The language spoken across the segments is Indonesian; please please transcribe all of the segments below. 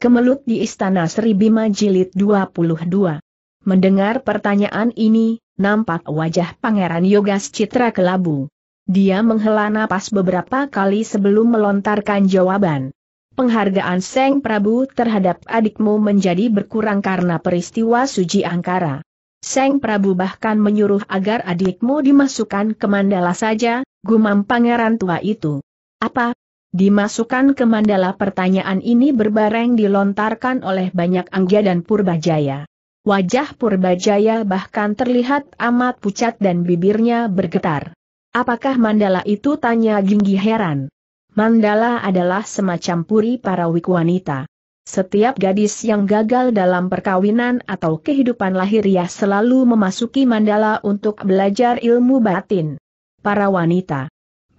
Kemelut di Istana Sri Bima Jilid 22. Mendengar pertanyaan ini, nampak wajah Pangeran Yogas Citra kelabu. Dia menghela napas beberapa kali sebelum melontarkan jawaban. Penghargaan Seng Prabu terhadap adikmu menjadi berkurang karena peristiwa Suji Angkara. Seng Prabu bahkan menyuruh agar adikmu dimasukkan ke mandala saja, gumam pangeran tua itu. Apa, Dimasukkan ke mandala pertanyaan ini berbareng dilontarkan oleh banyak anggia dan Purbajaya. Wajah Purbajaya bahkan terlihat amat pucat dan bibirnya bergetar. Apakah mandala itu tanya Ginggi heran? Mandala adalah semacam puri para wanita. Setiap gadis yang gagal dalam perkawinan atau kehidupan lahiriah selalu memasuki mandala untuk belajar ilmu batin. Para wanita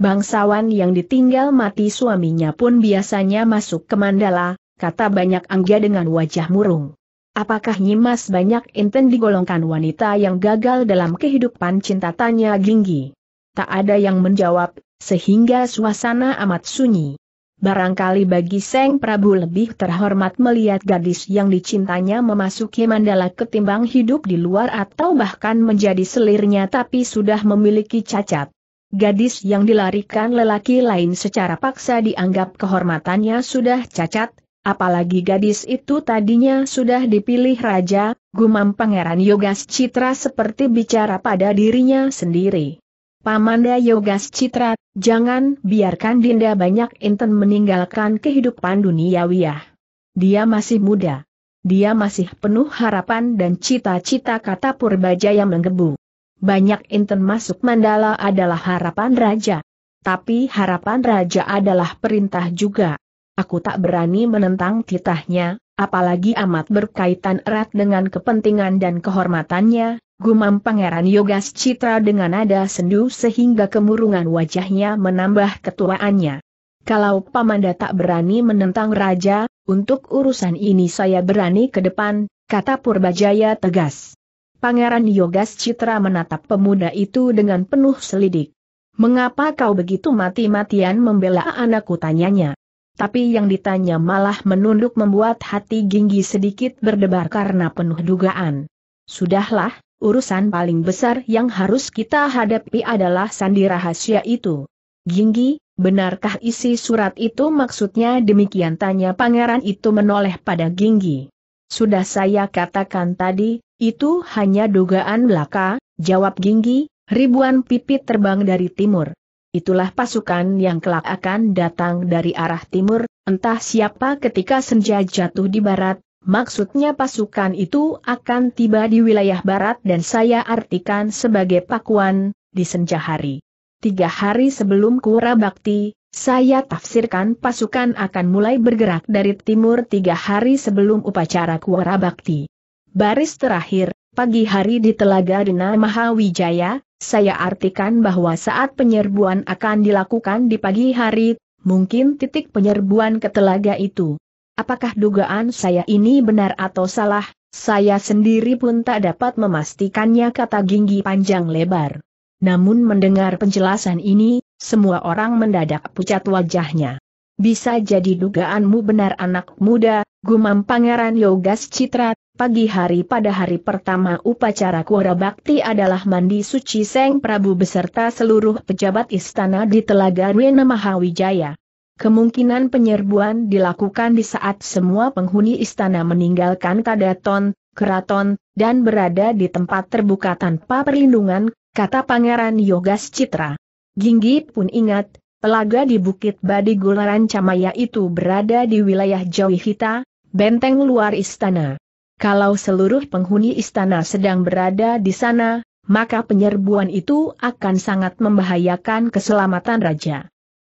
Bangsawan yang ditinggal mati suaminya pun biasanya masuk ke Mandala, kata banyak angga dengan wajah murung. Apakah Nyimas banyak inten digolongkan wanita yang gagal dalam kehidupan cinta tanya Ginggi? Tak ada yang menjawab, sehingga suasana amat sunyi. Barangkali bagi Seng Prabu lebih terhormat melihat gadis yang dicintanya memasuki mandala ketimbang hidup di luar atau bahkan menjadi selirnya tapi sudah memiliki cacat. Gadis yang dilarikan lelaki lain secara paksa dianggap kehormatannya sudah cacat, apalagi gadis itu tadinya sudah dipilih raja, gumam Pangeran Yogas Citra seperti bicara pada dirinya sendiri. Pamanda Yogas Citra, jangan biarkan Dinda banyak inten meninggalkan kehidupan wiyah. Dia masih muda. Dia masih penuh harapan dan cita-cita kata Purbajaya menggebu banyak inten masuk mandala adalah harapan raja. Tapi harapan raja adalah perintah juga. Aku tak berani menentang titahnya, apalagi amat berkaitan erat dengan kepentingan dan kehormatannya, gumam Pangeran Yogas Citra dengan nada sendu sehingga kemurungan wajahnya menambah ketuaannya. Kalau Pamanda tak berani menentang raja, untuk urusan ini saya berani ke depan, kata Purbajaya tegas. Pangeran Yogas Citra menatap pemuda itu dengan penuh selidik. Mengapa kau begitu mati-matian membela anakku tanyanya? Tapi yang ditanya malah menunduk membuat hati Ginggi sedikit berdebar karena penuh dugaan. Sudahlah, urusan paling besar yang harus kita hadapi adalah sandi rahasia itu. Ginggi, benarkah isi surat itu maksudnya demikian tanya pangeran itu menoleh pada Ginggi. Sudah saya katakan tadi, itu hanya dugaan belaka, jawab Ginggi, ribuan pipit terbang dari timur. Itulah pasukan yang kelak akan datang dari arah timur, entah siapa ketika senja jatuh di barat, maksudnya pasukan itu akan tiba di wilayah barat dan saya artikan sebagai pakuan, di senja hari. Tiga hari sebelum Kura Bakti, saya tafsirkan pasukan akan mulai bergerak dari timur tiga hari sebelum upacara Kura Bakti. Baris terakhir, pagi hari di Telaga Dena Mahawijaya, saya artikan bahwa saat penyerbuan akan dilakukan di pagi hari, mungkin titik penyerbuan ke telaga itu. Apakah dugaan saya ini benar atau salah, saya sendiri pun tak dapat memastikannya kata Ginggi panjang lebar. Namun mendengar penjelasan ini, semua orang mendadak pucat wajahnya. Bisa jadi dugaanmu benar anak muda, gumam Pangeran Yogas Citra, pagi hari pada hari pertama upacara Kuara Bakti adalah mandi suci Seng Prabu beserta seluruh pejabat istana di Telaga Rwena Mahawijaya. Kemungkinan penyerbuan dilakukan di saat semua penghuni istana meninggalkan kadaton, keraton, dan berada di tempat terbuka tanpa perlindungan, kata Pangeran Yogas Citra. Ginggi pun ingat, Pelaga di Bukit Badi Gularan Camaya itu berada di wilayah Jauhita, benteng luar istana. Kalau seluruh penghuni istana sedang berada di sana, maka penyerbuan itu akan sangat membahayakan keselamatan raja.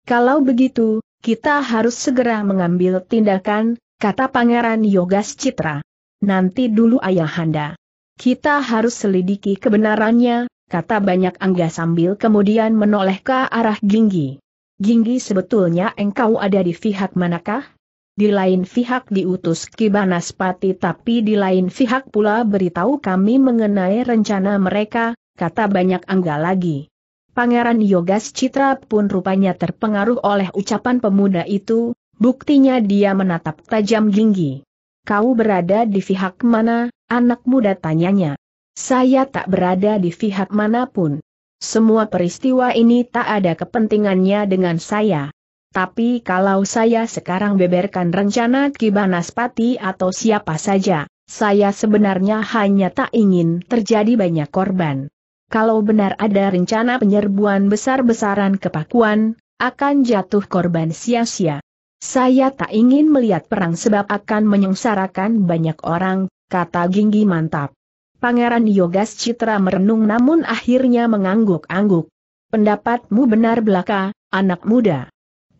Kalau begitu, kita harus segera mengambil tindakan, kata Pangeran Yogas Citra. Nanti dulu ayahanda. Kita harus selidiki kebenarannya, kata banyak angga sambil kemudian menoleh ke arah Ginggi. Ginggi sebetulnya engkau ada di pihak manakah? Di lain pihak diutus Kibanaspati tapi di lain pihak pula beritahu kami mengenai rencana mereka, kata banyak angga lagi. Pangeran Yogas Citra pun rupanya terpengaruh oleh ucapan pemuda itu, buktinya dia menatap tajam Ginggi. Kau berada di pihak mana, anak muda tanyanya. Saya tak berada di pihak manapun. Semua peristiwa ini tak ada kepentingannya dengan saya. Tapi kalau saya sekarang beberkan rencana Kibanaspati atau siapa saja, saya sebenarnya hanya tak ingin terjadi banyak korban. Kalau benar ada rencana penyerbuan besar-besaran ke Pakuan, akan jatuh korban sia-sia. Saya tak ingin melihat perang sebab akan menyengsarakan banyak orang, kata Ginggi mantap. Pangeran Yogas Citra merenung namun akhirnya mengangguk-angguk. Pendapatmu benar belaka, anak muda.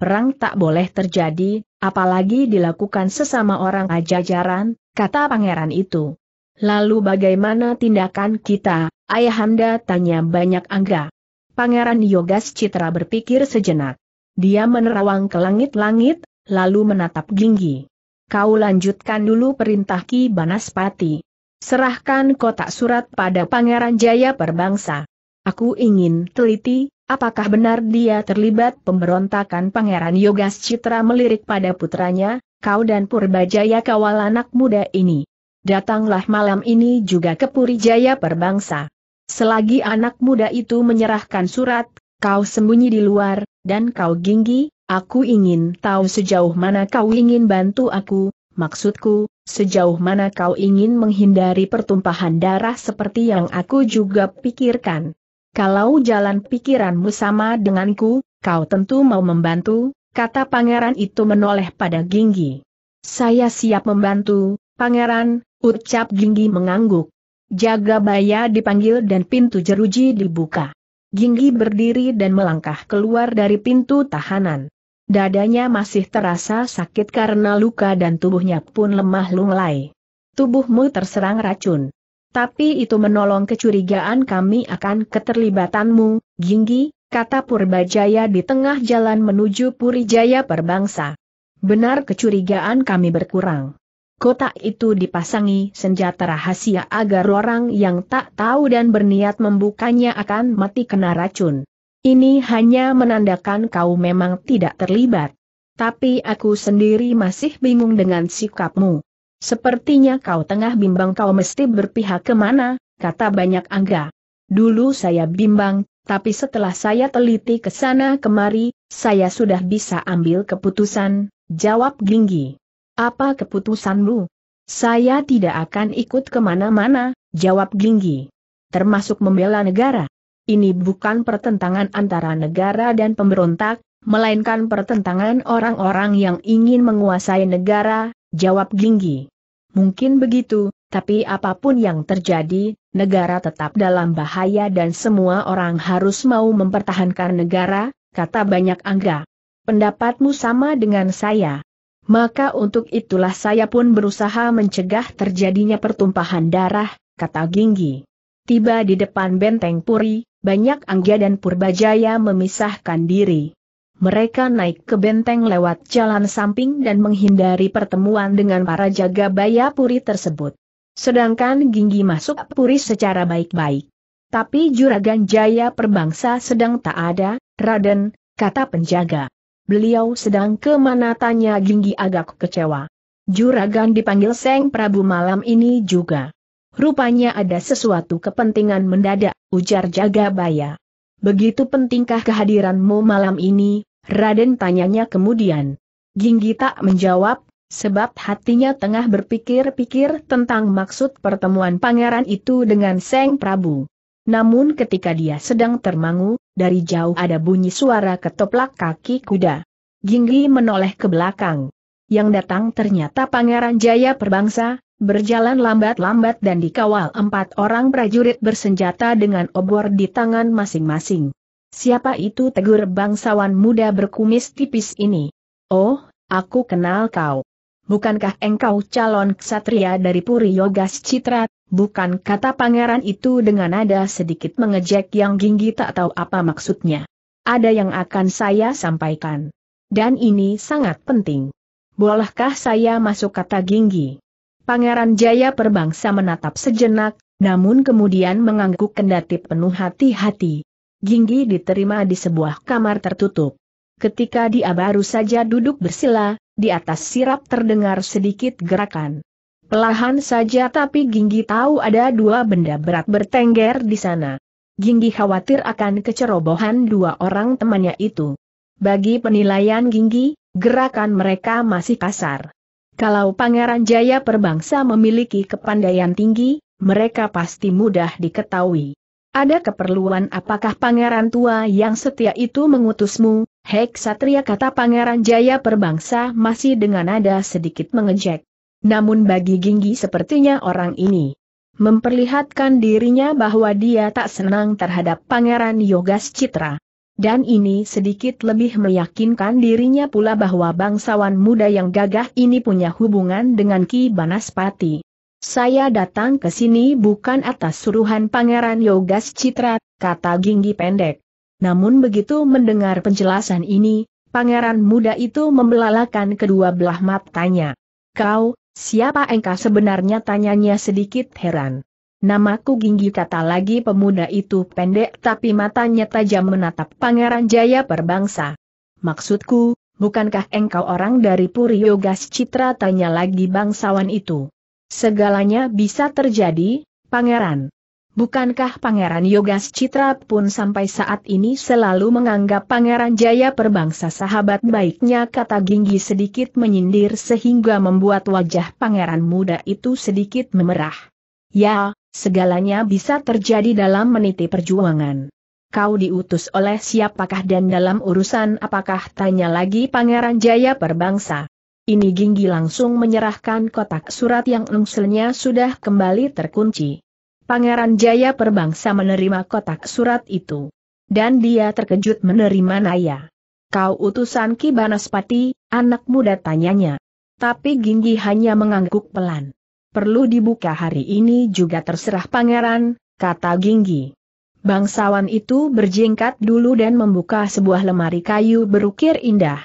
Perang tak boleh terjadi, apalagi dilakukan sesama orang ajajaran, kata pangeran itu. Lalu bagaimana tindakan kita, ayahanda tanya banyak angga. Pangeran Yogas Citra berpikir sejenak. Dia menerawang ke langit-langit, lalu menatap Ginggi. Kau lanjutkan dulu perintah Ki Banaspati. Serahkan kotak surat pada Pangeran Jaya Perbangsa. Aku ingin teliti, apakah benar dia terlibat pemberontakan Pangeran Yogas Citra melirik pada putranya, kau dan Purbajaya kawal anak muda ini. Datanglah malam ini juga ke Puri Jaya Perbangsa. Selagi anak muda itu menyerahkan surat, kau sembunyi di luar, dan kau ginggi, aku ingin tahu sejauh mana kau ingin bantu aku, Maksudku, sejauh mana kau ingin menghindari pertumpahan darah seperti yang aku juga pikirkan? Kalau jalan pikiranmu sama denganku, kau tentu mau membantu, kata pangeran itu menoleh pada Ginggi. Saya siap membantu, pangeran, ucap Ginggi mengangguk. Jaga baya dipanggil dan pintu jeruji dibuka. Ginggi berdiri dan melangkah keluar dari pintu tahanan. Dadanya masih terasa sakit karena luka dan tubuhnya pun lemah lunglai. Tubuhmu terserang racun. Tapi itu menolong kecurigaan kami akan keterlibatanmu, Ginggi, kata Purbajaya di tengah jalan menuju Purijaya Perbangsa. Benar kecurigaan kami berkurang. Kotak itu dipasangi senjata rahasia agar orang yang tak tahu dan berniat membukanya akan mati kena racun. Ini hanya menandakan kau memang tidak terlibat. Tapi aku sendiri masih bingung dengan sikapmu. Sepertinya kau tengah bimbang kau mesti berpihak kemana, kata banyak angga. Dulu saya bimbang, tapi setelah saya teliti ke sana kemari, saya sudah bisa ambil keputusan, jawab Ginggi. Apa keputusanmu? Saya tidak akan ikut kemana-mana, jawab Ginggi. Termasuk membela negara. Ini bukan pertentangan antara negara dan pemberontak, melainkan pertentangan orang-orang yang ingin menguasai negara, jawab Ginggi. Mungkin begitu, tapi apapun yang terjadi, negara tetap dalam bahaya dan semua orang harus mau mempertahankan negara, kata banyak angga. Pendapatmu sama dengan saya. Maka untuk itulah saya pun berusaha mencegah terjadinya pertumpahan darah, kata Ginggi. Tiba di depan benteng Puri, banyak Anggia dan Purbajaya memisahkan diri. Mereka naik ke benteng lewat jalan samping dan menghindari pertemuan dengan para jaga puri tersebut. Sedangkan Ginggi masuk Puri secara baik-baik. Tapi Juragan Jaya Perbangsa sedang tak ada, Raden, kata penjaga. Beliau sedang kemana tanya Ginggi agak kecewa. Juragan dipanggil Seng Prabu malam ini juga. Rupanya ada sesuatu kepentingan mendadak, ujar Jagabaya. Begitu pentingkah kehadiranmu malam ini? Raden tanyanya kemudian. Ginggi tak menjawab, sebab hatinya tengah berpikir-pikir tentang maksud pertemuan pangeran itu dengan Seng Prabu. Namun ketika dia sedang termangu, dari jauh ada bunyi suara ketoplak kaki kuda. Ginggi menoleh ke belakang. Yang datang ternyata Pangeran Jaya Perbangsa, Berjalan lambat-lambat dan dikawal empat orang prajurit bersenjata dengan obor di tangan masing-masing. Siapa itu tegur bangsawan muda berkumis tipis ini? Oh, aku kenal kau. Bukankah engkau calon ksatria dari Puri Yogas Citra? Bukan kata pangeran itu dengan nada sedikit mengejek yang Ginggi tak tahu apa maksudnya. Ada yang akan saya sampaikan. Dan ini sangat penting. Bolehkah saya masuk kata Ginggi? Pangeran Jaya Perbangsa menatap sejenak, namun kemudian mengangguk kendati penuh hati-hati. Ginggi diterima di sebuah kamar tertutup. Ketika dia baru saja duduk bersila, di atas sirap terdengar sedikit gerakan. Pelahan saja tapi Ginggi tahu ada dua benda berat bertengger di sana. Ginggi khawatir akan kecerobohan dua orang temannya itu. Bagi penilaian Ginggi, gerakan mereka masih kasar. Kalau Pangeran Jaya Perbangsa memiliki kepandaian tinggi, mereka pasti mudah diketahui. Ada keperluan apakah pangeran tua yang setia itu mengutusmu, Hek Satria kata pangeran Jaya Perbangsa masih dengan nada sedikit mengejek. Namun bagi Ginggi sepertinya orang ini memperlihatkan dirinya bahwa dia tak senang terhadap pangeran Yogas Citra. Dan ini sedikit lebih meyakinkan dirinya pula bahwa bangsawan muda yang gagah ini punya hubungan dengan Ki Banaspati. Saya datang ke sini bukan atas suruhan Pangeran Yogas Citra, kata Ginggi pendek. Namun begitu mendengar penjelasan ini, pangeran muda itu membelalakan kedua belah matanya. Kau, siapa engkau sebenarnya tanyanya sedikit heran. Namaku Ginggi kata lagi pemuda itu pendek tapi matanya tajam menatap Pangeran Jaya Perbangsa. Maksudku, bukankah engkau orang dari puri yogas Citra tanya lagi bangsawan itu. Segalanya bisa terjadi, Pangeran. Bukankah Pangeran Yogas Citra pun sampai saat ini selalu menganggap Pangeran Jaya Perbangsa sahabat baiknya kata Ginggi sedikit menyindir sehingga membuat wajah Pangeran muda itu sedikit memerah. Ya, Segalanya bisa terjadi dalam meniti perjuangan. Kau diutus oleh siapakah dan dalam urusan apakah tanya lagi Pangeran Jaya Perbangsa. Ini Ginggi langsung menyerahkan kotak surat yang engselnya sudah kembali terkunci. Pangeran Jaya Perbangsa menerima kotak surat itu. Dan dia terkejut menerima Naya. Kau utusan Ki Banaspati, anak muda tanyanya. Tapi Ginggi hanya mengangguk pelan perlu dibuka hari ini juga terserah pangeran, kata Ginggi. Bangsawan itu berjingkat dulu dan membuka sebuah lemari kayu berukir indah.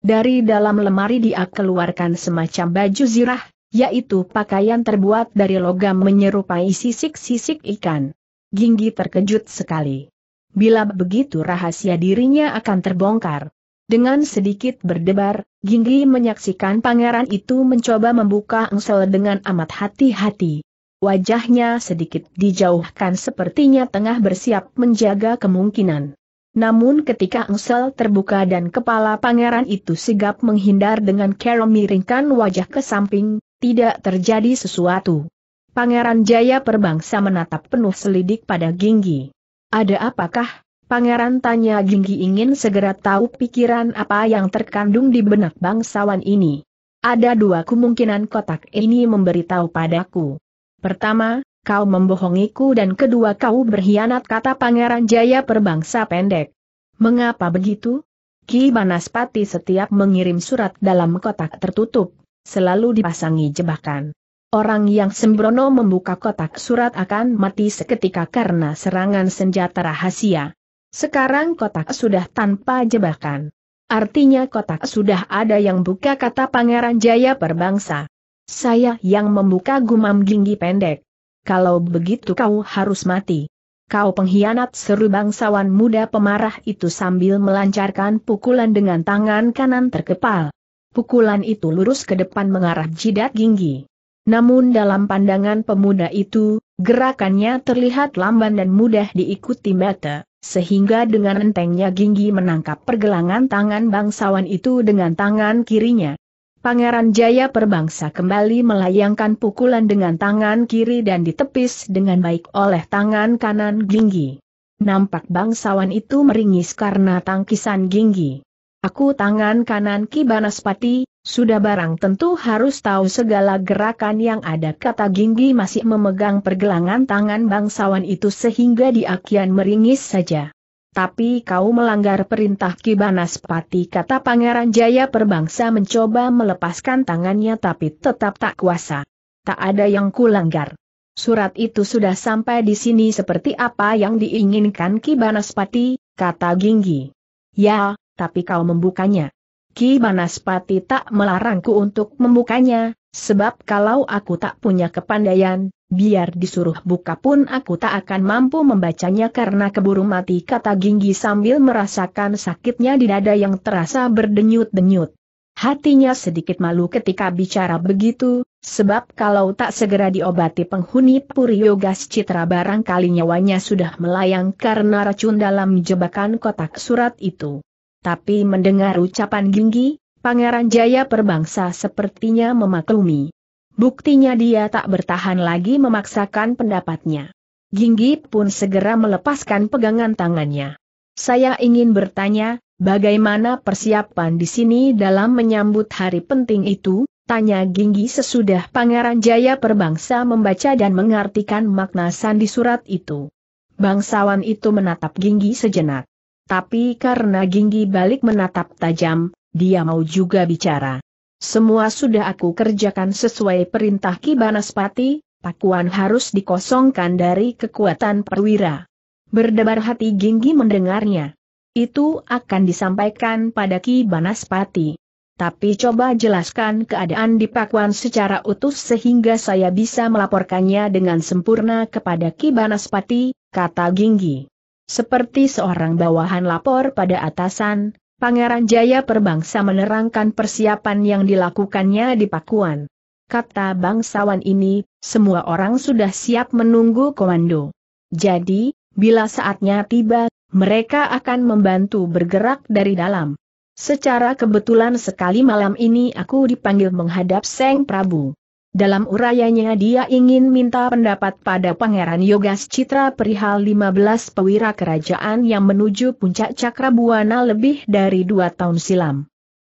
Dari dalam lemari dia keluarkan semacam baju zirah, yaitu pakaian terbuat dari logam menyerupai sisik-sisik ikan. Ginggi terkejut sekali. Bila begitu rahasia dirinya akan terbongkar. Dengan sedikit berdebar, Ginggi menyaksikan pangeran itu mencoba membuka engsel dengan amat hati-hati. Wajahnya sedikit dijauhkan sepertinya tengah bersiap menjaga kemungkinan. Namun ketika engsel terbuka dan kepala pangeran itu sigap menghindar dengan cara miringkan wajah ke samping, tidak terjadi sesuatu. Pangeran Jaya Perbangsa menatap penuh selidik pada Ginggi. Ada apakah? Pangeran tanya Jinggi ingin segera tahu pikiran apa yang terkandung di benak bangsawan ini. Ada dua kemungkinan kotak ini memberitahu padaku. Pertama, kau membohongiku dan kedua kau berkhianat kata Pangeran Jaya perbangsa pendek. Mengapa begitu? Ki Banaspati setiap mengirim surat dalam kotak tertutup, selalu dipasangi jebakan. Orang yang sembrono membuka kotak surat akan mati seketika karena serangan senjata rahasia. Sekarang kotak sudah tanpa jebakan. Artinya kotak sudah ada yang buka kata Pangeran Jaya Perbangsa. Saya yang membuka gumam ginggi pendek. Kalau begitu kau harus mati. Kau pengkhianat seru bangsawan muda pemarah itu sambil melancarkan pukulan dengan tangan kanan terkepal. Pukulan itu lurus ke depan mengarah jidat ginggi. Namun dalam pandangan pemuda itu, Gerakannya terlihat lamban dan mudah diikuti mata, sehingga dengan entengnya Ginggi menangkap pergelangan tangan bangsawan itu dengan tangan kirinya. Pangeran Jaya Perbangsa kembali melayangkan pukulan dengan tangan kiri dan ditepis dengan baik oleh tangan kanan Ginggi. Nampak bangsawan itu meringis karena tangkisan Ginggi. Aku tangan kanan Ki Banaspati. Sudah barang tentu harus tahu segala gerakan yang ada kata Ginggi masih memegang pergelangan tangan bangsawan itu sehingga dia kian meringis saja. Tapi kau melanggar perintah Kibanas Pati kata Pangeran Jaya Perbangsa mencoba melepaskan tangannya tapi tetap tak kuasa. Tak ada yang kulanggar. Surat itu sudah sampai di sini seperti apa yang diinginkan Kibanas Pati, kata Ginggi. Ya, tapi kau membukanya. Ki Banaspati tak melarangku untuk membukanya, sebab kalau aku tak punya kepandaian, biar disuruh buka pun aku tak akan mampu membacanya karena keburu mati kata Ginggi sambil merasakan sakitnya di dada yang terasa berdenyut-denyut. Hatinya sedikit malu ketika bicara begitu, sebab kalau tak segera diobati penghuni Puriyogas Citra barangkali nyawanya sudah melayang karena racun dalam jebakan kotak surat itu. Tapi mendengar ucapan Ginggi, Pangeran Jaya Perbangsa sepertinya memaklumi. Buktinya dia tak bertahan lagi memaksakan pendapatnya. Ginggi pun segera melepaskan pegangan tangannya. Saya ingin bertanya, bagaimana persiapan di sini dalam menyambut hari penting itu? Tanya Ginggi sesudah Pangeran Jaya Perbangsa membaca dan mengartikan makna sandi surat itu. Bangsawan itu menatap Ginggi sejenak. Tapi karena Ginggi balik menatap tajam, dia mau juga bicara. Semua sudah aku kerjakan sesuai perintah Ki Banaspati, Pakuan harus dikosongkan dari kekuatan perwira. Berdebar hati Ginggi mendengarnya. Itu akan disampaikan pada Ki Banaspati. Tapi coba jelaskan keadaan di Pakuan secara utuh sehingga saya bisa melaporkannya dengan sempurna kepada Ki Banaspati, kata Ginggi. Seperti seorang bawahan lapor pada atasan, Pangeran Jaya Perbangsa menerangkan persiapan yang dilakukannya di Pakuan. Kata bangsawan ini, semua orang sudah siap menunggu komando. Jadi, bila saatnya tiba, mereka akan membantu bergerak dari dalam. Secara kebetulan sekali malam ini aku dipanggil menghadap Seng Prabu. Dalam urayanya dia ingin minta pendapat pada Pangeran Yogas Citra perihal 15 pewira kerajaan yang menuju puncak Cakrabuana lebih dari dua tahun silam.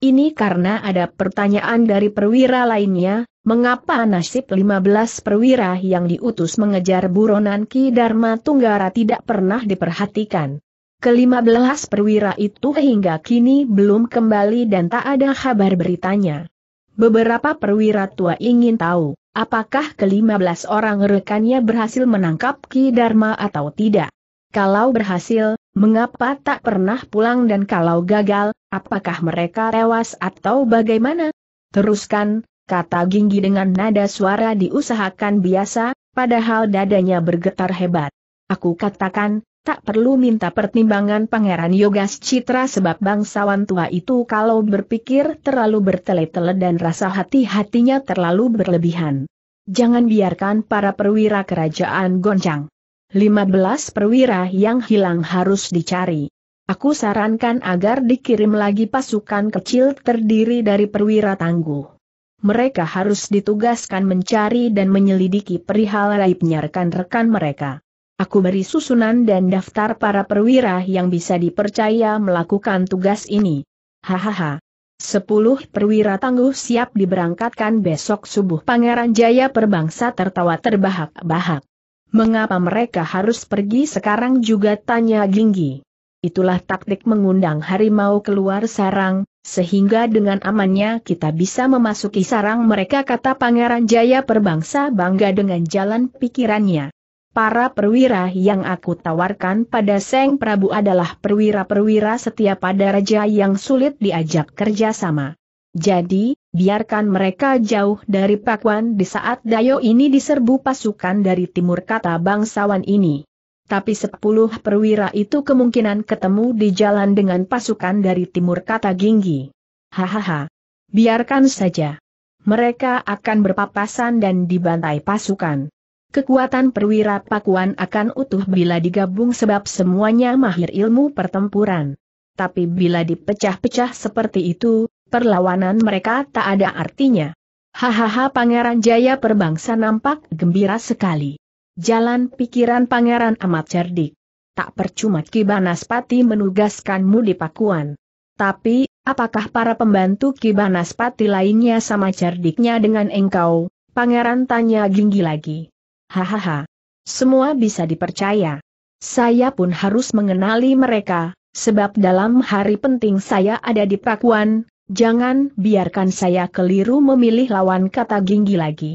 Ini karena ada pertanyaan dari perwira lainnya, mengapa nasib 15 perwira yang diutus mengejar buronan Ki Dharma Tunggara tidak pernah diperhatikan. Kelima belas perwira itu hingga kini belum kembali dan tak ada kabar beritanya. Beberapa perwira tua ingin tahu, apakah kelima belas orang rekannya berhasil menangkap Ki Dharma atau tidak. Kalau berhasil, mengapa tak pernah pulang dan kalau gagal, apakah mereka tewas atau bagaimana? Teruskan, kata Ginggi dengan nada suara diusahakan biasa, padahal dadanya bergetar hebat. Aku katakan, Tak perlu minta pertimbangan Pangeran Yogas Citra sebab bangsawan tua itu kalau berpikir terlalu bertele-tele dan rasa hati-hatinya terlalu berlebihan. Jangan biarkan para perwira kerajaan goncang. 15 perwira yang hilang harus dicari. Aku sarankan agar dikirim lagi pasukan kecil terdiri dari perwira tangguh. Mereka harus ditugaskan mencari dan menyelidiki perihal raibnya rekan-rekan mereka. Aku beri susunan dan daftar para perwira yang bisa dipercaya melakukan tugas ini. Hahaha. Sepuluh perwira tangguh siap diberangkatkan besok subuh Pangeran Jaya Perbangsa tertawa terbahak-bahak. Mengapa mereka harus pergi sekarang juga tanya Ginggi. Itulah taktik mengundang harimau keluar sarang, sehingga dengan amannya kita bisa memasuki sarang mereka kata Pangeran Jaya Perbangsa bangga dengan jalan pikirannya. Para perwira yang aku tawarkan pada Seng Prabu adalah perwira-perwira setia pada raja yang sulit diajak kerjasama. Jadi, biarkan mereka jauh dari Pakuan di saat Dayo ini diserbu pasukan dari timur kata bangsawan ini. Tapi sepuluh perwira itu kemungkinan ketemu di jalan dengan pasukan dari timur kata Ginggi. Hahaha. Biarkan saja. Mereka akan berpapasan dan dibantai pasukan kekuatan perwira pakuan akan utuh bila digabung sebab semuanya mahir ilmu pertempuran. Tapi bila dipecah-pecah seperti itu, perlawanan mereka tak ada artinya. Hahaha Pangeran Jaya Perbangsa nampak gembira sekali. Jalan pikiran Pangeran amat cerdik. Tak percuma Kibanaspati menugaskanmu di Pakuan. Tapi, apakah para pembantu Ki Kibanaspati lainnya sama cerdiknya dengan engkau? Pangeran tanya Ginggi lagi hahaha. Semua bisa dipercaya. Saya pun harus mengenali mereka, sebab dalam hari penting saya ada di Pakuan, jangan biarkan saya keliru memilih lawan kata Ginggi lagi.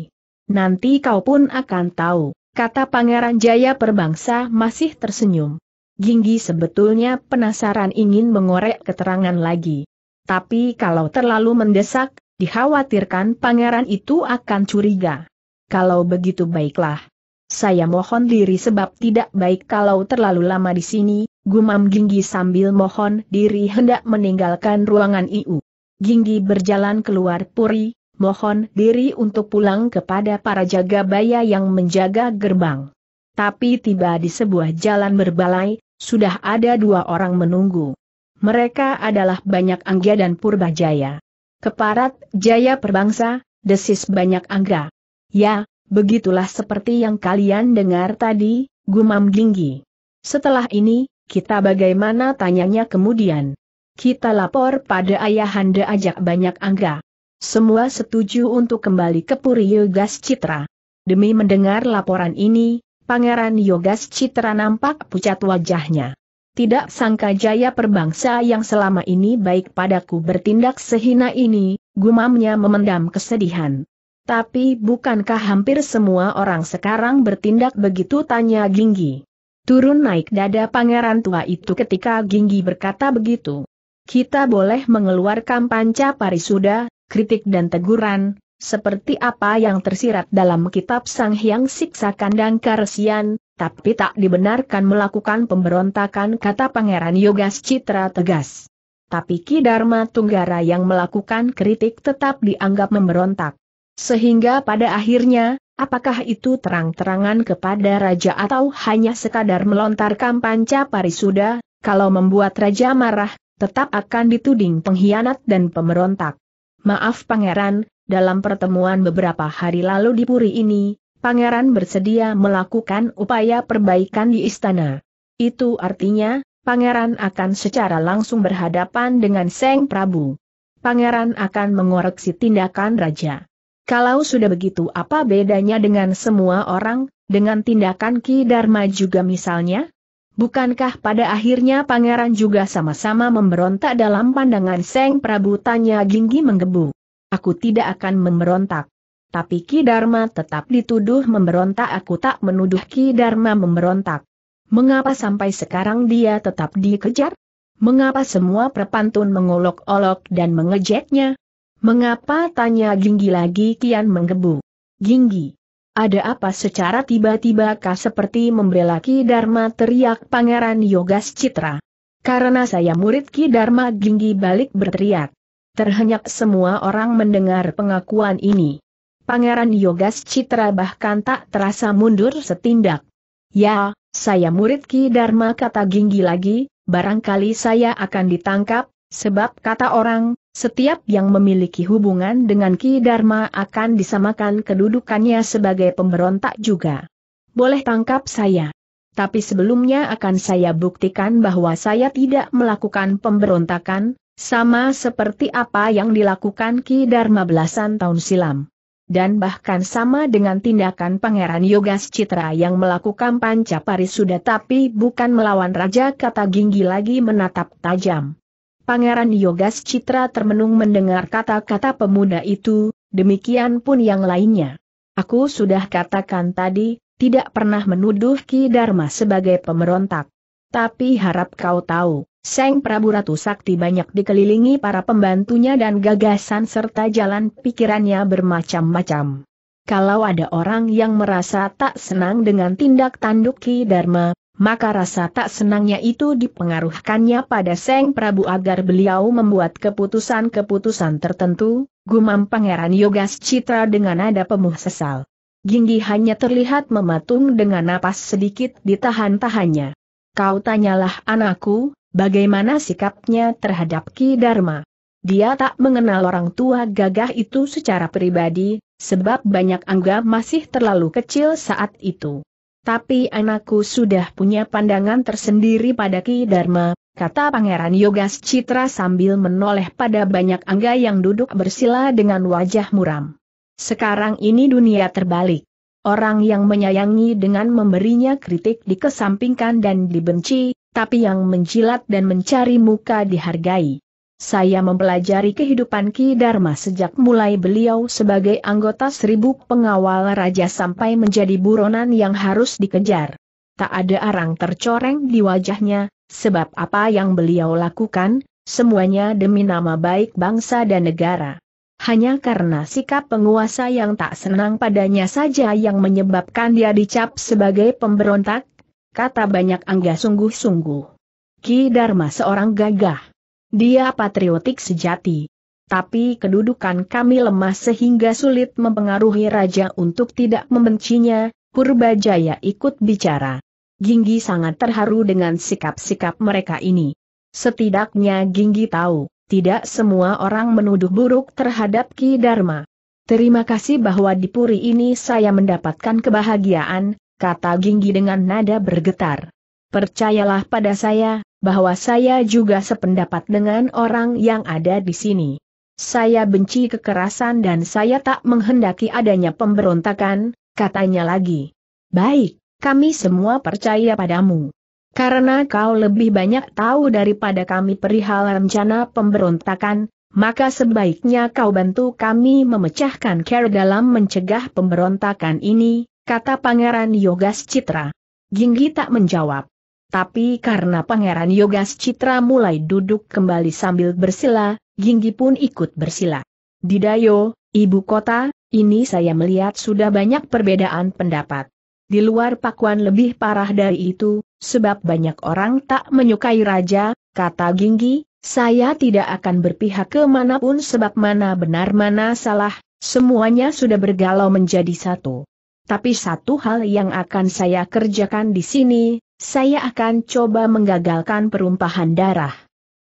Nanti kau pun akan tahu, kata Pangeran Jaya Perbangsa masih tersenyum. Ginggi sebetulnya penasaran ingin mengorek keterangan lagi. Tapi kalau terlalu mendesak, dikhawatirkan pangeran itu akan curiga. Kalau begitu baiklah. Saya mohon diri sebab tidak baik kalau terlalu lama di sini, gumam Ginggi sambil mohon diri hendak meninggalkan ruangan IU. Ginggi berjalan keluar puri, mohon diri untuk pulang kepada para jaga baya yang menjaga gerbang. Tapi tiba di sebuah jalan berbalai, sudah ada dua orang menunggu. Mereka adalah Banyak Angga dan purba jaya. Keparat Jaya Perbangsa, desis Banyak Angga. Ya, begitulah seperti yang kalian dengar tadi, gumam Ginggi. Setelah ini, kita bagaimana tanyanya kemudian? Kita lapor pada ayahanda ajak banyak angga. Semua setuju untuk kembali ke Puri Yogas Citra. Demi mendengar laporan ini, Pangeran Yogas Citra nampak pucat wajahnya. Tidak sangka jaya perbangsa yang selama ini baik padaku bertindak sehina ini, gumamnya memendam kesedihan. Tapi bukankah hampir semua orang sekarang bertindak begitu tanya Ginggi? Turun naik dada pangeran tua itu ketika Ginggi berkata begitu. Kita boleh mengeluarkan panca parisuda, kritik dan teguran, seperti apa yang tersirat dalam kitab Sang Hyang Siksa Kandang Karsian, tapi tak dibenarkan melakukan pemberontakan kata pangeran Yogas Citra tegas. Tapi Ki Dharma Tunggara yang melakukan kritik tetap dianggap memberontak. Sehingga pada akhirnya, apakah itu terang-terangan kepada raja atau hanya sekadar melontarkan panca parisuda, kalau membuat raja marah, tetap akan dituding pengkhianat dan pemberontak. Maaf pangeran, dalam pertemuan beberapa hari lalu di Puri ini, pangeran bersedia melakukan upaya perbaikan di istana. Itu artinya, pangeran akan secara langsung berhadapan dengan Seng Prabu. Pangeran akan mengoreksi tindakan raja. Kalau sudah begitu apa bedanya dengan semua orang, dengan tindakan Ki Dharma juga misalnya? Bukankah pada akhirnya pangeran juga sama-sama memberontak dalam pandangan Seng Prabu tanya Ginggi menggebu. Aku tidak akan memberontak. Tapi Ki Dharma tetap dituduh memberontak aku tak menuduh Ki Dharma memberontak. Mengapa sampai sekarang dia tetap dikejar? Mengapa semua perpantun mengolok-olok dan mengejeknya? Mengapa tanya Ginggi lagi kian menggebu? Ginggi. Ada apa secara tiba-tiba kah seperti membela Ki Dharma teriak Pangeran Yogas Citra? Karena saya murid Ki Dharma Ginggi balik berteriak. Terhenyak semua orang mendengar pengakuan ini. Pangeran Yogas Citra bahkan tak terasa mundur setindak. Ya, saya murid Ki Dharma kata Ginggi lagi, barangkali saya akan ditangkap, sebab kata orang, setiap yang memiliki hubungan dengan Ki Dharma akan disamakan kedudukannya sebagai pemberontak juga. Boleh tangkap saya. Tapi sebelumnya akan saya buktikan bahwa saya tidak melakukan pemberontakan, sama seperti apa yang dilakukan Ki Dharma belasan tahun silam. Dan bahkan sama dengan tindakan Pangeran Yogas Citra yang melakukan pancapari. Sudah, tapi bukan melawan Raja Kata Ginggi lagi menatap tajam. Pangeran Yogas Citra termenung mendengar kata-kata pemuda itu, demikian pun yang lainnya. Aku sudah katakan tadi, tidak pernah menuduh Ki Dharma sebagai pemberontak. Tapi harap kau tahu, Seng Prabu Ratu Sakti banyak dikelilingi para pembantunya dan gagasan serta jalan pikirannya bermacam-macam. Kalau ada orang yang merasa tak senang dengan tindak tanduk Ki Dharma, maka rasa tak senangnya itu dipengaruhkannya pada Seng Prabu agar beliau membuat keputusan-keputusan tertentu, gumam Pangeran Yogas Citra dengan nada pemuh sesal. Ginggi hanya terlihat mematung dengan napas sedikit ditahan-tahannya. Kau tanyalah anakku, bagaimana sikapnya terhadap Ki Dharma. Dia tak mengenal orang tua gagah itu secara pribadi, sebab banyak anggap masih terlalu kecil saat itu. Tapi anakku sudah punya pandangan tersendiri pada Ki Dharma, kata Pangeran Yogas Citra sambil menoleh pada banyak angga yang duduk bersila dengan wajah muram. Sekarang ini dunia terbalik. Orang yang menyayangi dengan memberinya kritik dikesampingkan dan dibenci, tapi yang menjilat dan mencari muka dihargai. Saya mempelajari kehidupan Ki Dharma sejak mulai beliau sebagai anggota seribu pengawal raja sampai menjadi buronan yang harus dikejar. Tak ada arang tercoreng di wajahnya, sebab apa yang beliau lakukan, semuanya demi nama baik bangsa dan negara. Hanya karena sikap penguasa yang tak senang padanya saja yang menyebabkan dia dicap sebagai pemberontak, kata banyak angga sungguh-sungguh. Ki Dharma seorang gagah dia patriotik sejati. Tapi kedudukan kami lemah sehingga sulit mempengaruhi raja untuk tidak membencinya, Purbajaya ikut bicara. Ginggi sangat terharu dengan sikap-sikap mereka ini. Setidaknya Ginggi tahu, tidak semua orang menuduh buruk terhadap Ki Dharma. Terima kasih bahwa di Puri ini saya mendapatkan kebahagiaan, kata Ginggi dengan nada bergetar. Percayalah pada saya, bahwa saya juga sependapat dengan orang yang ada di sini. Saya benci kekerasan dan saya tak menghendaki adanya pemberontakan, katanya lagi. Baik, kami semua percaya padamu. Karena kau lebih banyak tahu daripada kami perihal rencana pemberontakan, maka sebaiknya kau bantu kami memecahkan care dalam mencegah pemberontakan ini, kata Pangeran Yogas Citra. Ginggi tak menjawab. Tapi karena Pangeran Yogas Citra mulai duduk kembali sambil bersila, Ginggi pun ikut bersila. Didayo, ibu kota, ini saya melihat sudah banyak perbedaan pendapat. Di luar Pakuan lebih parah dari itu, sebab banyak orang tak menyukai raja, kata Ginggi, saya tidak akan berpihak ke manapun sebab mana benar mana salah, semuanya sudah bergalau menjadi satu. Tapi satu hal yang akan saya kerjakan di sini, saya akan coba menggagalkan perumpahan darah.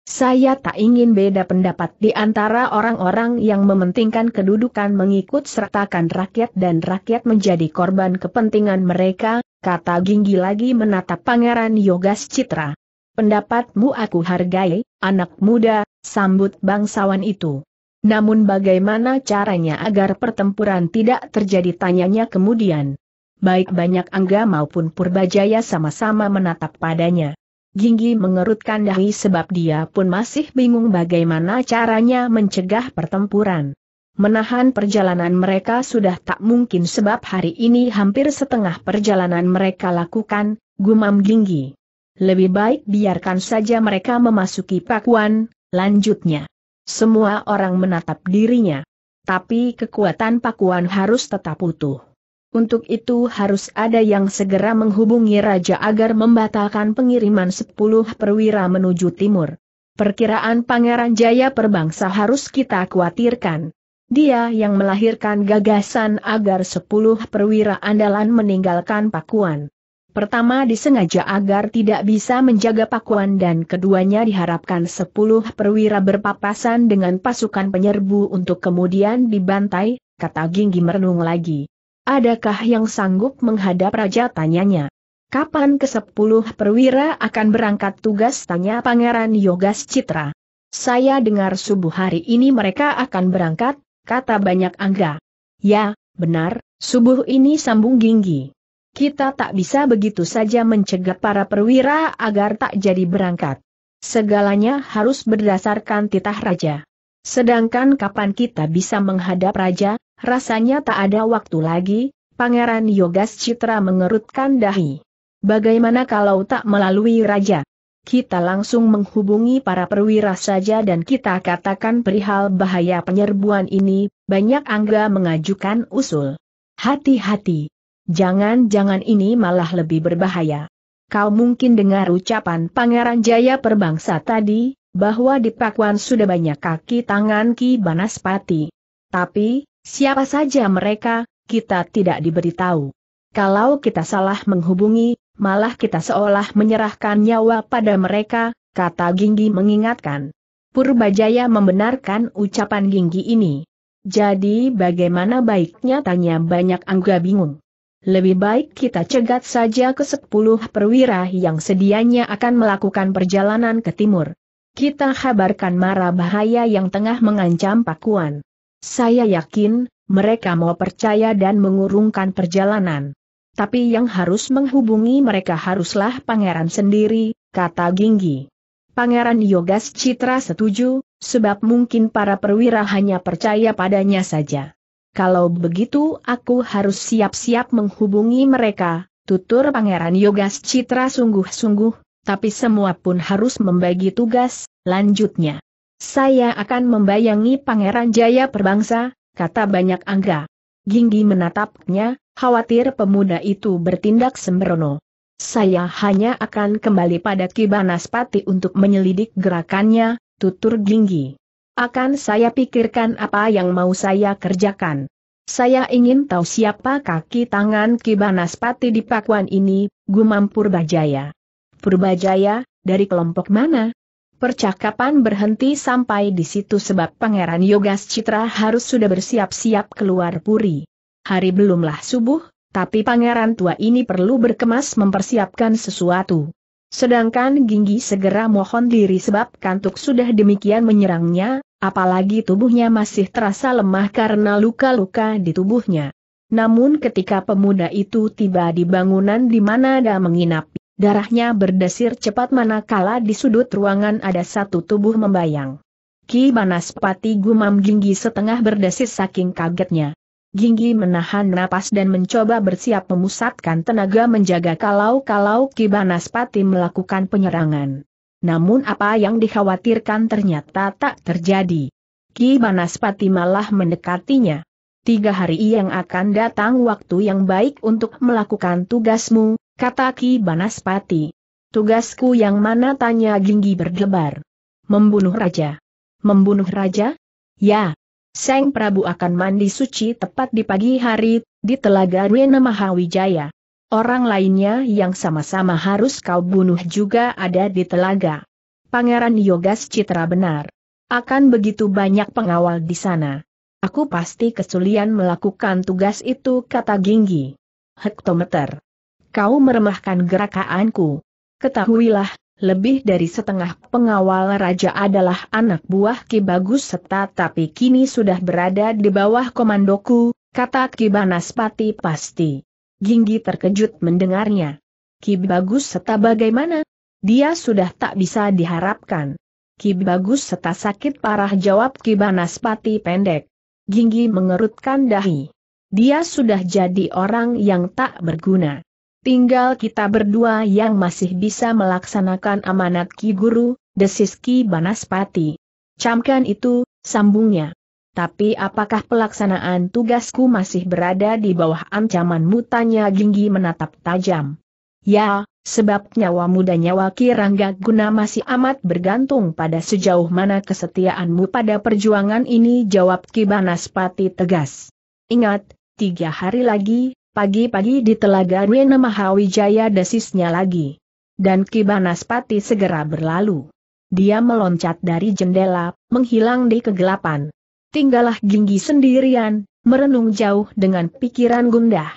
Saya tak ingin beda pendapat di antara orang-orang yang mementingkan kedudukan mengikut sertakan rakyat dan rakyat menjadi korban kepentingan mereka, kata Ginggi lagi menatap Pangeran Yogas Citra. Pendapatmu aku hargai, anak muda, sambut bangsawan itu. Namun bagaimana caranya agar pertempuran tidak terjadi tanyanya kemudian baik banyak Angga maupun Purbajaya sama-sama menatap padanya. Ginggi mengerutkan dahi sebab dia pun masih bingung bagaimana caranya mencegah pertempuran. Menahan perjalanan mereka sudah tak mungkin sebab hari ini hampir setengah perjalanan mereka lakukan, gumam Ginggi. Lebih baik biarkan saja mereka memasuki pakuan, lanjutnya. Semua orang menatap dirinya. Tapi kekuatan pakuan harus tetap utuh. Untuk itu harus ada yang segera menghubungi Raja agar membatalkan pengiriman sepuluh perwira menuju timur. Perkiraan Pangeran Jaya Perbangsa harus kita khawatirkan. Dia yang melahirkan gagasan agar sepuluh perwira andalan meninggalkan Pakuan. Pertama disengaja agar tidak bisa menjaga Pakuan dan keduanya diharapkan sepuluh perwira berpapasan dengan pasukan penyerbu untuk kemudian dibantai, kata Ginggi merenung lagi. Adakah yang sanggup menghadap raja tanyanya? Kapan ke-10 perwira akan berangkat tugas tanya Pangeran Yogas Citra? Saya dengar subuh hari ini mereka akan berangkat, kata banyak angga. Ya, benar, subuh ini sambung ginggi. Kita tak bisa begitu saja mencegat para perwira agar tak jadi berangkat. Segalanya harus berdasarkan titah raja. Sedangkan kapan kita bisa menghadap raja, rasanya tak ada waktu lagi, Pangeran Yogas Citra mengerutkan dahi. Bagaimana kalau tak melalui raja? Kita langsung menghubungi para perwira saja dan kita katakan perihal bahaya penyerbuan ini, banyak Angga mengajukan usul. Hati-hati. Jangan-jangan ini malah lebih berbahaya. Kau mungkin dengar ucapan Pangeran Jaya Perbangsa tadi, bahwa di Pakuan sudah banyak kaki tangan Ki Banaspati. Tapi, siapa saja mereka, kita tidak diberitahu. Kalau kita salah menghubungi, malah kita seolah menyerahkan nyawa pada mereka, kata Ginggi mengingatkan. Purbajaya membenarkan ucapan Ginggi ini. Jadi bagaimana baiknya tanya banyak angga bingung. Lebih baik kita cegat saja ke sepuluh perwira yang sedianya akan melakukan perjalanan ke timur. Kita kabarkan mara bahaya yang tengah mengancam Pakuan. Saya yakin, mereka mau percaya dan mengurungkan perjalanan. Tapi yang harus menghubungi mereka haruslah pangeran sendiri, kata Ginggi. Pangeran Yogas Citra setuju, sebab mungkin para perwira hanya percaya padanya saja. Kalau begitu aku harus siap-siap menghubungi mereka, tutur Pangeran Yogas Citra sungguh-sungguh, tapi semua pun harus membagi tugas, lanjutnya. Saya akan membayangi Pangeran Jaya Perbangsa, kata banyak angga. Ginggi menatapnya, khawatir pemuda itu bertindak sembrono. Saya hanya akan kembali pada Kibanaspati untuk menyelidik gerakannya, tutur Ginggi. Akan saya pikirkan apa yang mau saya kerjakan. Saya ingin tahu siapa kaki tangan Kibanaspati di Pakuan ini, Gumampur Bajaya. Purbajaya, dari kelompok mana? Percakapan berhenti sampai di situ sebab Pangeran Yogas Citra harus sudah bersiap-siap keluar puri. Hari belumlah subuh, tapi pangeran tua ini perlu berkemas mempersiapkan sesuatu. Sedangkan Ginggi segera mohon diri sebab kantuk sudah demikian menyerangnya, apalagi tubuhnya masih terasa lemah karena luka-luka di tubuhnya. Namun ketika pemuda itu tiba di bangunan di mana ada menginap Darahnya berdesir cepat manakala di sudut ruangan ada satu tubuh membayang. Ki Banaspati gumam Ginggi setengah berdesis saking kagetnya. Ginggi menahan napas dan mencoba bersiap memusatkan tenaga menjaga kalau-kalau Ki Banaspati melakukan penyerangan. Namun apa yang dikhawatirkan ternyata tak terjadi. Ki Banaspati malah mendekatinya. Tiga hari yang akan datang waktu yang baik untuk melakukan tugasmu, kata Ki Banaspati. Tugasku yang mana tanya Ginggi berdebar. Membunuh raja. Membunuh raja? Ya. Seng Prabu akan mandi suci tepat di pagi hari, di Telaga Wena Mahawijaya. Orang lainnya yang sama-sama harus kau bunuh juga ada di telaga. Pangeran Yogas Citra benar. Akan begitu banyak pengawal di sana. Aku pasti kesulian melakukan tugas itu kata Ginggi. Hektometer kau meremahkan gerakaanku. Ketahuilah, lebih dari setengah pengawal raja adalah anak buah Ki Bagus Seta tapi kini sudah berada di bawah komandoku, kata Ki Banaspati pasti. Ginggi terkejut mendengarnya. Ki Bagus Seta bagaimana? Dia sudah tak bisa diharapkan. Ki Bagus Seta sakit parah jawab Ki Banaspati pendek. Ginggi mengerutkan dahi. Dia sudah jadi orang yang tak berguna. Tinggal kita berdua yang masih bisa melaksanakan amanat Ki Guru, desis Ki Banaspati. Camkan itu, sambungnya. Tapi apakah pelaksanaan tugasku masih berada di bawah ancaman Tanya Ginggi menatap tajam. Ya, sebab nyawa muda nyawa ki Rangga Guna masih amat bergantung pada sejauh mana kesetiaanmu pada perjuangan ini jawab ki Banaspati tegas. Ingat, tiga hari lagi, Pagi-pagi di telaga Rena Mahawijaya desisnya lagi. Dan Kibanaspati segera berlalu. Dia meloncat dari jendela, menghilang di kegelapan. Tinggallah Ginggi sendirian, merenung jauh dengan pikiran gundah.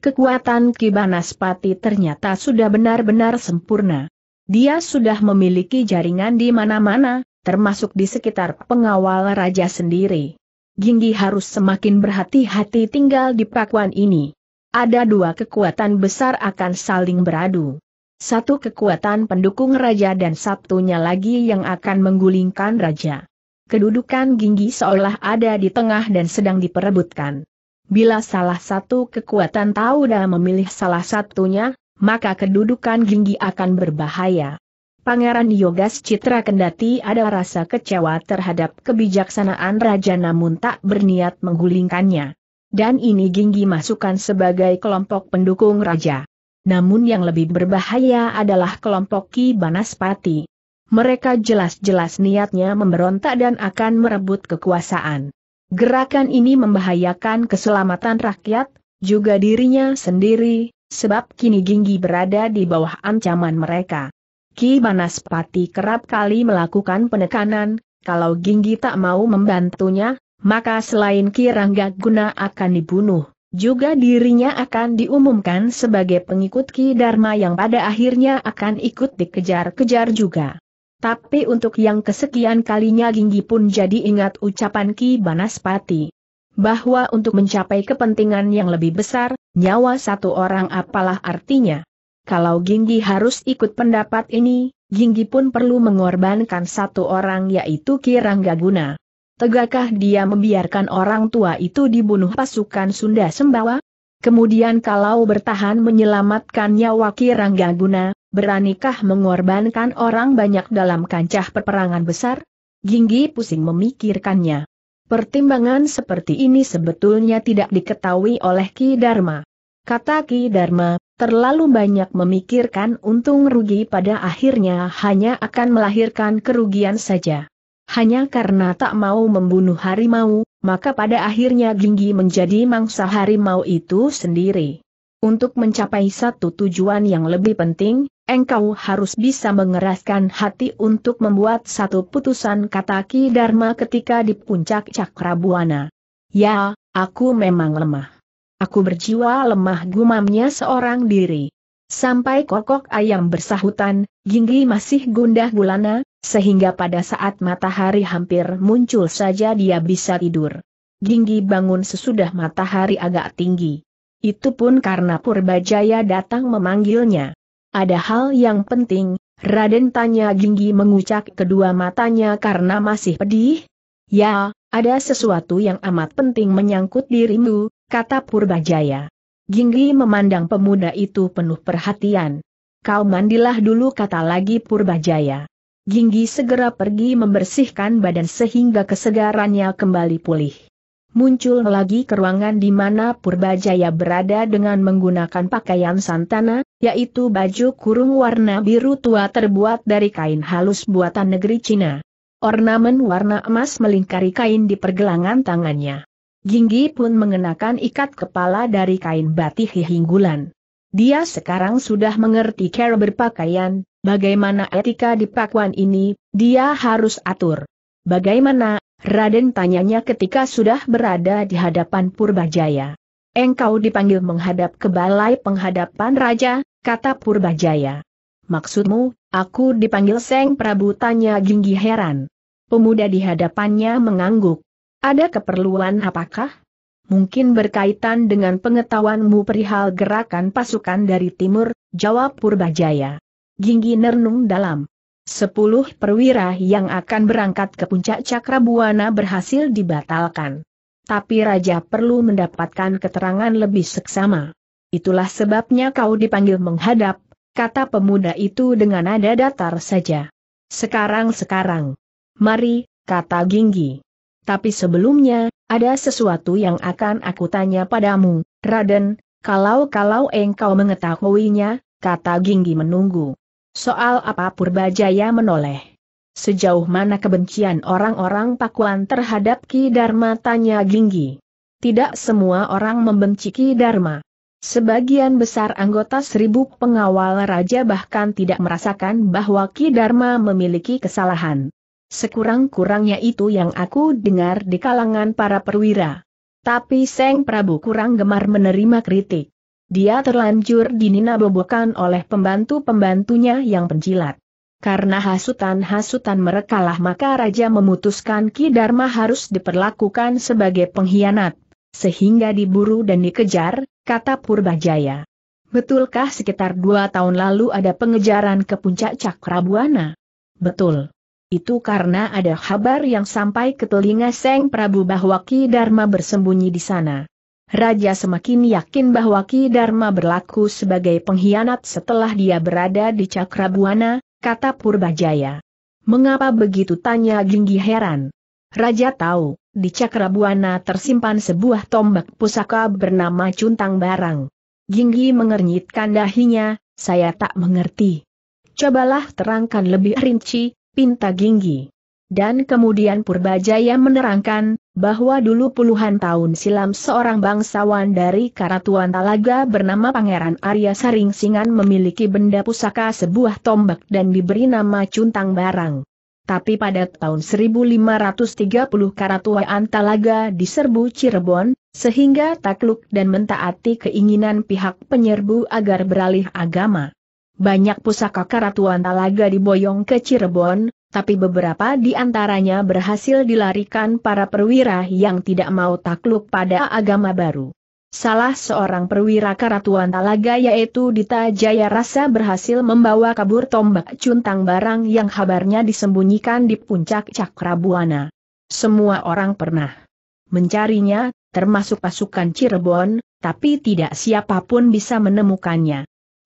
Kekuatan Kibanaspati ternyata sudah benar-benar sempurna. Dia sudah memiliki jaringan di mana-mana, termasuk di sekitar pengawal raja sendiri. Ginggi harus semakin berhati-hati tinggal di pakuan ini. Ada dua kekuatan besar akan saling beradu. Satu kekuatan pendukung raja dan satunya lagi yang akan menggulingkan raja. Kedudukan Ginggi seolah ada di tengah dan sedang diperebutkan. Bila salah satu kekuatan tahu dan memilih salah satunya, maka kedudukan Ginggi akan berbahaya. Pangeran Yogas Citra kendati ada rasa kecewa terhadap kebijaksanaan raja namun tak berniat menggulingkannya dan ini Ginggi masukkan sebagai kelompok pendukung raja. Namun yang lebih berbahaya adalah kelompok Ki Banaspati. Mereka jelas-jelas niatnya memberontak dan akan merebut kekuasaan. Gerakan ini membahayakan keselamatan rakyat, juga dirinya sendiri, sebab kini Ginggi berada di bawah ancaman mereka. Ki Banaspati kerap kali melakukan penekanan, kalau Ginggi tak mau membantunya, maka selain Kirangga Guna akan dibunuh, juga dirinya akan diumumkan sebagai pengikut Ki Dharma yang pada akhirnya akan ikut dikejar-kejar juga. Tapi untuk yang kesekian kalinya Ginggi pun jadi ingat ucapan Ki Banaspati. Bahwa untuk mencapai kepentingan yang lebih besar, nyawa satu orang apalah artinya. Kalau Ginggi harus ikut pendapat ini, Ginggi pun perlu mengorbankan satu orang yaitu Ki Rangga Guna. Tegakkah dia membiarkan orang tua itu dibunuh pasukan Sunda Sembawa? Kemudian kalau bertahan menyelamatkan nyawa Kirangga Guna, beranikah mengorbankan orang banyak dalam kancah peperangan besar? Ginggi pusing memikirkannya. Pertimbangan seperti ini sebetulnya tidak diketahui oleh Ki Dharma. Kata Ki Dharma, terlalu banyak memikirkan untung rugi pada akhirnya hanya akan melahirkan kerugian saja. Hanya karena tak mau membunuh harimau, maka pada akhirnya Ginggi menjadi mangsa harimau itu sendiri. Untuk mencapai satu tujuan yang lebih penting, engkau harus bisa mengeraskan hati untuk membuat satu putusan kata Ki Dharma ketika di puncak Cakrabuana. Ya, aku memang lemah. Aku berjiwa lemah gumamnya seorang diri. Sampai kokok ayam bersahutan, Ginggi masih gundah gulana, sehingga pada saat matahari hampir muncul saja dia bisa tidur. Ginggi bangun sesudah matahari agak tinggi. Itu pun karena Purbajaya datang memanggilnya. Ada hal yang penting, Raden tanya Ginggi mengucak kedua matanya karena masih pedih. Ya, ada sesuatu yang amat penting menyangkut dirimu, kata Purbajaya. Ginggi memandang pemuda itu penuh perhatian. Kau mandilah dulu kata lagi Purbajaya. Ginggi segera pergi membersihkan badan sehingga kesegarannya kembali pulih. Muncul lagi ke ruangan di mana Purbajaya berada dengan menggunakan pakaian santana, yaitu baju kurung warna biru tua terbuat dari kain halus buatan negeri Cina. Ornamen warna emas melingkari kain di pergelangan tangannya. Ginggi pun mengenakan ikat kepala dari kain batik hinggulan. Dia sekarang sudah mengerti cara berpakaian, bagaimana etika di pakuan ini, dia harus atur. Bagaimana, Raden tanyanya ketika sudah berada di hadapan Purbajaya. Engkau dipanggil menghadap ke balai penghadapan raja, kata Purbajaya. Maksudmu, aku dipanggil Seng Prabu tanya Ginggi heran. Pemuda di hadapannya mengangguk. Ada keperluan apakah? Mungkin berkaitan dengan pengetahuanmu perihal gerakan pasukan dari timur, jawab Purbajaya. Ginggi nernung dalam. Sepuluh perwira yang akan berangkat ke puncak Cakrabuana berhasil dibatalkan. Tapi Raja perlu mendapatkan keterangan lebih seksama. Itulah sebabnya kau dipanggil menghadap, kata pemuda itu dengan nada datar saja. Sekarang-sekarang. Mari, kata Ginggi. Tapi sebelumnya, ada sesuatu yang akan aku tanya padamu, Raden, kalau-kalau engkau mengetahuinya, kata Ginggi menunggu. Soal apa Purbajaya menoleh? Sejauh mana kebencian orang-orang Pakuan terhadap Ki Dharma tanya Ginggi? Tidak semua orang membenci Ki Dharma. Sebagian besar anggota seribu pengawal raja bahkan tidak merasakan bahwa Ki Dharma memiliki kesalahan. Sekurang-kurangnya itu yang aku dengar di kalangan para perwira. Tapi Seng Prabu kurang gemar menerima kritik. Dia terlanjur dinina bobokan oleh pembantu-pembantunya yang penjilat. Karena hasutan-hasutan merekalah maka Raja memutuskan Ki Dharma harus diperlakukan sebagai pengkhianat. Sehingga diburu dan dikejar, kata Purbajaya. Betulkah sekitar dua tahun lalu ada pengejaran ke puncak Cakrabuana? Betul. Itu karena ada kabar yang sampai ke telinga Seng Prabu bahwa Ki Dharma bersembunyi di sana. Raja semakin yakin bahwa Ki Dharma berlaku sebagai pengkhianat setelah dia berada di Cakrabuana, kata Purbajaya. Mengapa begitu tanya Ginggi heran. Raja tahu, di Cakrabuana tersimpan sebuah tombak pusaka bernama Cuntang Barang. Ginggi mengernyitkan dahinya, saya tak mengerti. Cobalah terangkan lebih rinci, Pinta Ginggi. Dan kemudian Purbajaya menerangkan, bahwa dulu puluhan tahun silam seorang bangsawan dari Karatuan Talaga bernama Pangeran Arya Saring Singan memiliki benda pusaka sebuah tombak dan diberi nama Cuntang Barang. Tapi pada tahun 1530 Karatuan Talaga diserbu Cirebon, sehingga takluk dan mentaati keinginan pihak penyerbu agar beralih agama. Banyak pusaka Karatuan Talaga diboyong ke Cirebon, tapi beberapa di antaranya berhasil dilarikan para perwira yang tidak mau takluk pada agama baru. Salah seorang perwira Karatuan Talaga yaitu Dita Jaya Rasa berhasil membawa kabur tombak cuntang barang yang habarnya disembunyikan di puncak Cakrabuana. Semua orang pernah mencarinya, termasuk pasukan Cirebon, tapi tidak siapapun bisa menemukannya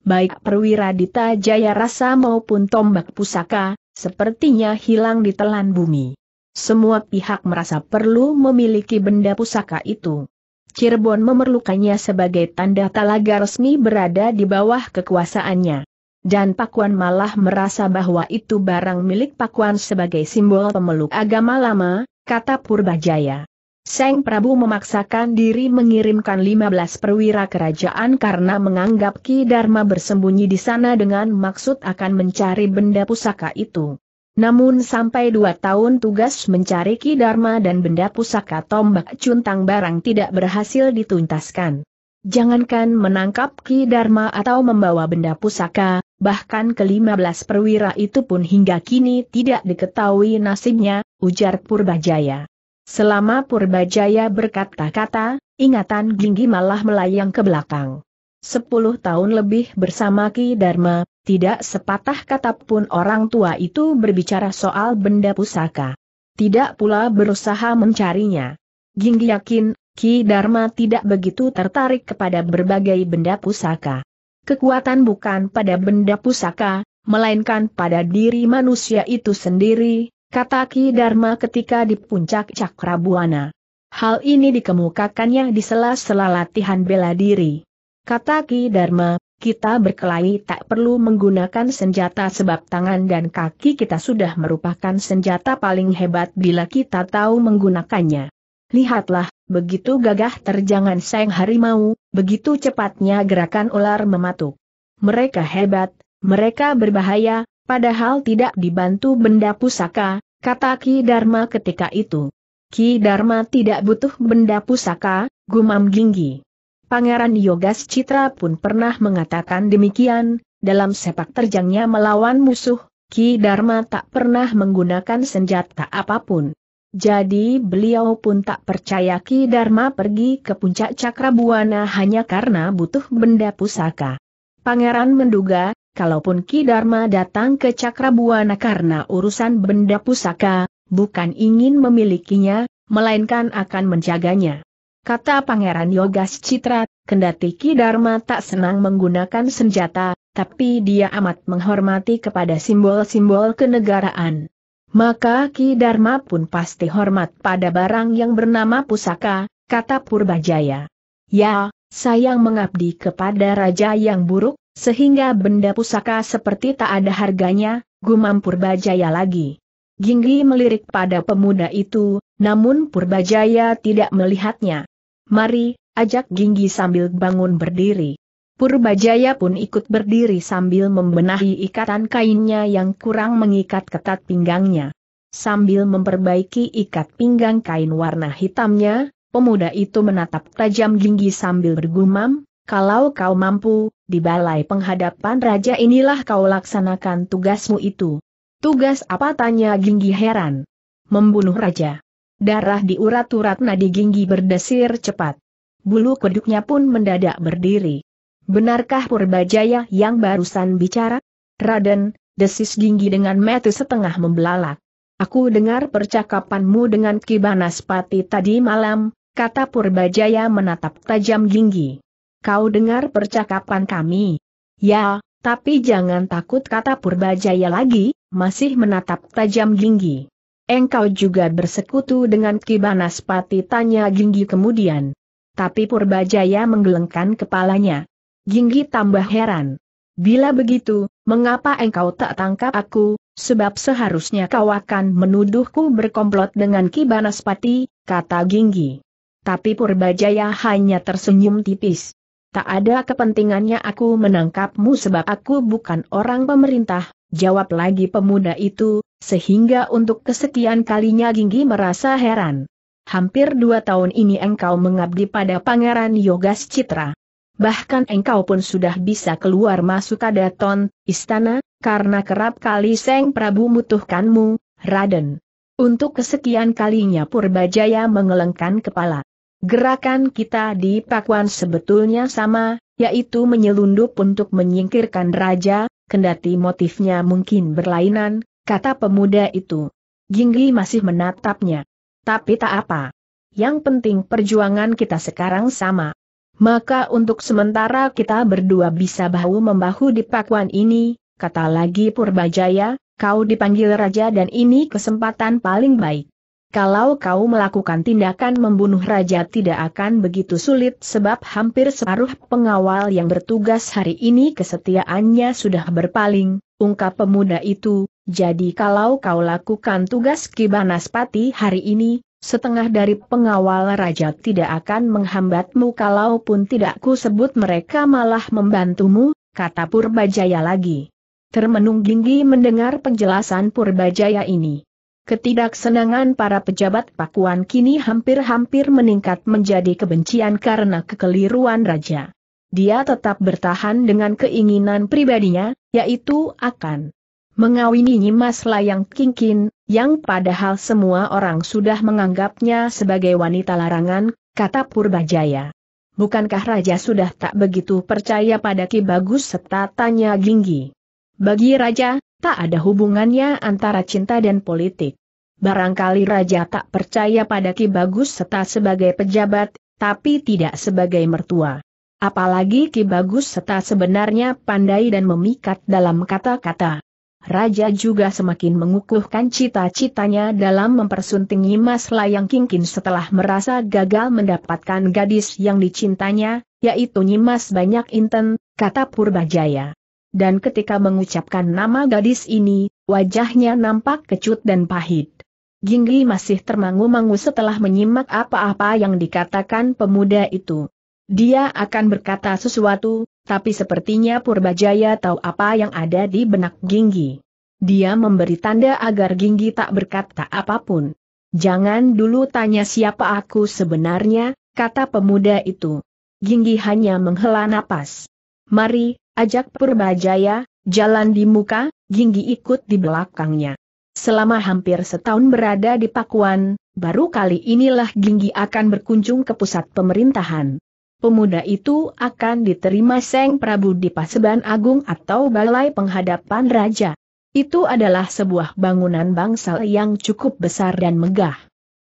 baik perwira Dita Jaya Rasa maupun tombak pusaka, sepertinya hilang di telan bumi. Semua pihak merasa perlu memiliki benda pusaka itu. Cirebon memerlukannya sebagai tanda talaga resmi berada di bawah kekuasaannya. Dan Pakuan malah merasa bahwa itu barang milik Pakuan sebagai simbol pemeluk agama lama, kata Purbajaya. Seng Prabu memaksakan diri mengirimkan 15 perwira kerajaan karena menganggap Ki Dharma bersembunyi di sana dengan maksud akan mencari benda pusaka itu. Namun sampai dua tahun tugas mencari Ki Dharma dan benda pusaka tombak cuntang barang tidak berhasil dituntaskan. Jangankan menangkap Ki Dharma atau membawa benda pusaka, bahkan ke-15 perwira itu pun hingga kini tidak diketahui nasibnya, ujar Purbajaya. Selama Purbajaya berkata-kata, ingatan Ginggi malah melayang ke belakang. Sepuluh tahun lebih bersama Ki Dharma, tidak sepatah kata pun orang tua itu berbicara soal benda pusaka. Tidak pula berusaha mencarinya. Ginggi yakin, Ki Dharma tidak begitu tertarik kepada berbagai benda pusaka. Kekuatan bukan pada benda pusaka, melainkan pada diri manusia itu sendiri, kata Ki Dharma ketika di puncak Cakrabuana. Hal ini dikemukakannya di sela-sela latihan bela diri. Kata Ki Dharma, kita berkelahi tak perlu menggunakan senjata sebab tangan dan kaki kita sudah merupakan senjata paling hebat bila kita tahu menggunakannya. Lihatlah, begitu gagah terjangan seng harimau, begitu cepatnya gerakan ular mematuk. Mereka hebat, mereka berbahaya, padahal tidak dibantu benda pusaka, kata Ki Dharma ketika itu. Ki Dharma tidak butuh benda pusaka, gumam Ginggi. Pangeran Yogas Citra pun pernah mengatakan demikian, dalam sepak terjangnya melawan musuh, Ki Dharma tak pernah menggunakan senjata apapun. Jadi beliau pun tak percaya Ki Dharma pergi ke puncak Cakrabuana hanya karena butuh benda pusaka. Pangeran menduga, kalaupun Ki Dharma datang ke Cakrabuana karena urusan benda pusaka, bukan ingin memilikinya, melainkan akan menjaganya. Kata Pangeran Yogas Citra, kendati Ki Dharma tak senang menggunakan senjata, tapi dia amat menghormati kepada simbol-simbol kenegaraan. Maka Ki Dharma pun pasti hormat pada barang yang bernama pusaka, kata Purbajaya. Ya, sayang mengabdi kepada raja yang buruk, sehingga benda pusaka seperti tak ada harganya, gumam Purbajaya lagi. Ginggi melirik pada pemuda itu, namun Purbajaya tidak melihatnya. Mari, ajak Ginggi sambil bangun berdiri. Purbajaya pun ikut berdiri sambil membenahi ikatan kainnya yang kurang mengikat ketat pinggangnya. Sambil memperbaiki ikat pinggang kain warna hitamnya, pemuda itu menatap tajam Ginggi sambil bergumam, kalau kau mampu, di balai penghadapan raja inilah kau laksanakan tugasmu itu. Tugas apa tanya Ginggi heran? Membunuh raja. Darah diurat-urat nadi Ginggi berdesir cepat. Bulu keduknya pun mendadak berdiri. Benarkah Purbajaya yang barusan bicara? Raden, desis Ginggi dengan metu setengah membelalak. Aku dengar percakapanmu dengan Kibanaspati tadi malam, kata Purbajaya menatap tajam Ginggi kau dengar percakapan kami. Ya, tapi jangan takut kata Purbajaya lagi, masih menatap tajam Ginggi. Engkau juga bersekutu dengan Kibanaspati tanya Ginggi kemudian. Tapi Purbajaya menggelengkan kepalanya. Ginggi tambah heran. Bila begitu, mengapa engkau tak tangkap aku, sebab seharusnya kau akan menuduhku berkomplot dengan Kibanaspati, kata Ginggi. Tapi Purbajaya hanya tersenyum tipis. Tak ada kepentingannya aku menangkapmu sebab aku bukan orang pemerintah, jawab lagi pemuda itu, sehingga untuk kesekian kalinya Ginggi merasa heran. Hampir dua tahun ini engkau mengabdi pada Pangeran Yogas Citra. Bahkan engkau pun sudah bisa keluar masuk kadaton, istana, karena kerap kali Seng Prabu mutuhkanmu, Raden. Untuk kesekian kalinya Purbajaya mengelengkan kepala. Gerakan kita di Pakuan sebetulnya sama, yaitu menyelundup untuk menyingkirkan raja, kendati motifnya mungkin berlainan, kata pemuda itu. Jingli masih menatapnya. Tapi tak apa. Yang penting perjuangan kita sekarang sama. Maka untuk sementara kita berdua bisa bahu-membahu di Pakuan ini, kata lagi Purbajaya, kau dipanggil raja dan ini kesempatan paling baik. Kalau kau melakukan tindakan membunuh raja tidak akan begitu sulit sebab hampir separuh pengawal yang bertugas hari ini kesetiaannya sudah berpaling, ungkap pemuda itu, jadi kalau kau lakukan tugas Kibanaspati hari ini, setengah dari pengawal raja tidak akan menghambatmu kalaupun tidak ku sebut mereka malah membantumu, kata Purbajaya lagi. Termenung Ginggi mendengar penjelasan Purbajaya ini. Ketidaksenangan para pejabat Pakuan kini hampir-hampir meningkat menjadi kebencian karena kekeliruan raja. Dia tetap bertahan dengan keinginan pribadinya, yaitu akan mengawini Nyimas Layang Kingkin, yang padahal semua orang sudah menganggapnya sebagai wanita larangan, kata Purbajaya. Bukankah raja sudah tak begitu percaya pada Ki Bagus serta tanya Ginggi? Bagi raja, Tak ada hubungannya antara cinta dan politik. Barangkali raja tak percaya pada Ki Bagus Seta sebagai pejabat, tapi tidak sebagai mertua. Apalagi Ki Bagus Seta sebenarnya pandai dan memikat dalam kata-kata. Raja juga semakin mengukuhkan cita-citanya dalam mempersunting Nyimas Layang Kingkin setelah merasa gagal mendapatkan gadis yang dicintanya, yaitu Nyimas Banyak Inten, kata Purbajaya dan ketika mengucapkan nama gadis ini, wajahnya nampak kecut dan pahit. Jinggi masih termangu-mangu setelah menyimak apa-apa yang dikatakan pemuda itu. Dia akan berkata sesuatu, tapi sepertinya Purbajaya tahu apa yang ada di benak Jinggi. Dia memberi tanda agar Jinggi tak berkata apapun. Jangan dulu tanya siapa aku sebenarnya, kata pemuda itu. Jinggi hanya menghela napas. Mari, ajak Purbajaya, jalan di muka, Ginggi ikut di belakangnya. Selama hampir setahun berada di Pakuan, baru kali inilah Ginggi akan berkunjung ke pusat pemerintahan. Pemuda itu akan diterima Seng Prabu di Paseban Agung atau Balai Penghadapan Raja. Itu adalah sebuah bangunan bangsal yang cukup besar dan megah.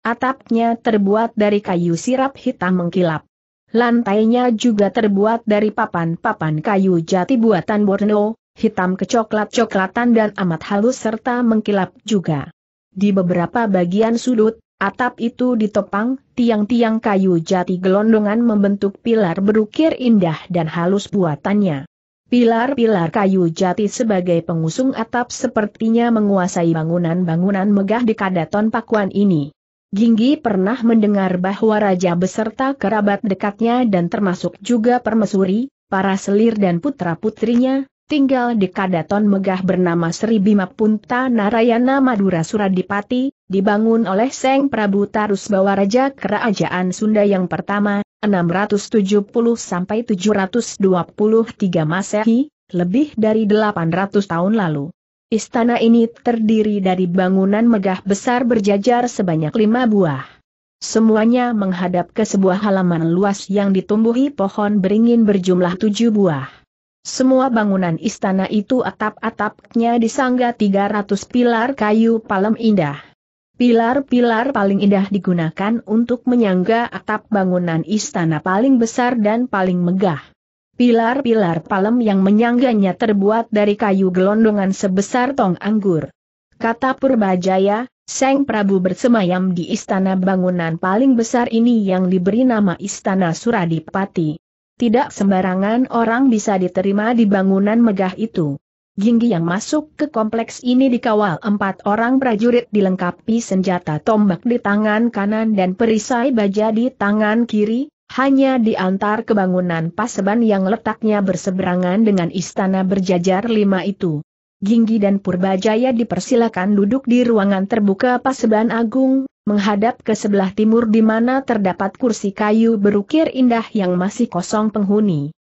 Atapnya terbuat dari kayu sirap hitam mengkilap. Lantainya juga terbuat dari papan-papan kayu jati buatan Borneo, hitam kecoklat-coklatan dan amat halus serta mengkilap juga. Di beberapa bagian sudut, atap itu ditopang, tiang-tiang kayu jati gelondongan membentuk pilar berukir indah dan halus buatannya. Pilar-pilar kayu jati sebagai pengusung atap sepertinya menguasai bangunan-bangunan megah di kadaton pakuan ini. Ginggi pernah mendengar bahwa raja beserta kerabat dekatnya dan termasuk juga permesuri, para selir dan putra-putrinya, tinggal di kadaton megah bernama Sri Bima Punta Narayana Madura Suradipati, dibangun oleh Seng Prabu Tarusbawa Raja Kerajaan Sunda yang pertama, 670-723 Masehi, lebih dari 800 tahun lalu. Istana ini terdiri dari bangunan megah besar berjajar sebanyak lima buah. Semuanya menghadap ke sebuah halaman luas yang ditumbuhi pohon beringin berjumlah tujuh buah. Semua bangunan istana itu atap-atapnya disangga 300 pilar kayu palem indah. Pilar-pilar paling indah digunakan untuk menyangga atap bangunan istana paling besar dan paling megah. Pilar-pilar palem yang menyangganya terbuat dari kayu gelondongan sebesar tong anggur. Kata Purbajaya, Seng Prabu bersemayam di istana bangunan paling besar ini yang diberi nama Istana Suradipati. Tidak sembarangan orang bisa diterima di bangunan megah itu. Ginggi yang masuk ke kompleks ini dikawal empat orang prajurit dilengkapi senjata tombak di tangan kanan dan perisai baja di tangan kiri, hanya di antar kebangunan Paseban yang letaknya berseberangan dengan istana berjajar lima itu. Ginggi dan Purbajaya dipersilakan duduk di ruangan terbuka Paseban Agung, menghadap ke sebelah timur di mana terdapat kursi kayu berukir indah yang masih kosong penghuni.